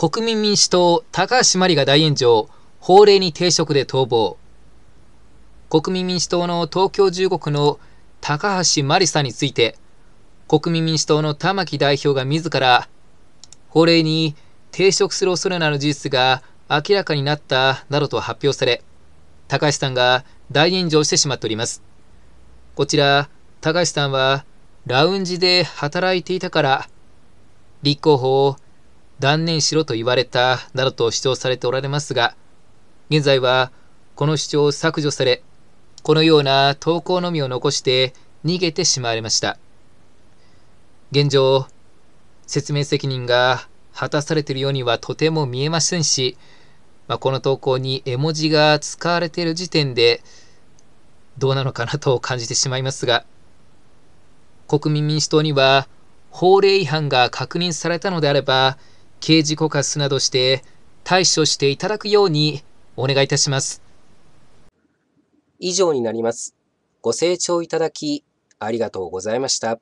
国民民主党高橋真理が大炎上、法令に抵触で逃亡。国民民主党の東京15区の高橋真理さんについて、国民民主党の玉木代表が自ら、法令に抵触する恐れのある事実が明らかになったなどと発表され、高橋さんが大炎上してしまっております。こちら、高橋さんは、ラウンジで働いていたから、立候補を断念しろと言われたなどと主張されておられますが、現在はこの主張を削除され、このような投稿のみを残して逃げてしまわれました。現状、説明責任が果たされているようにはとても見えませんし、まあ、この投稿に絵文字が使われている時点でどうなのかなと感じてしまいますが、国民民主党には法令違反が確認されたのであれば、刑事告発などして対処していただくようにお願いいたします。以上になります。ご清聴いただきありがとうございました。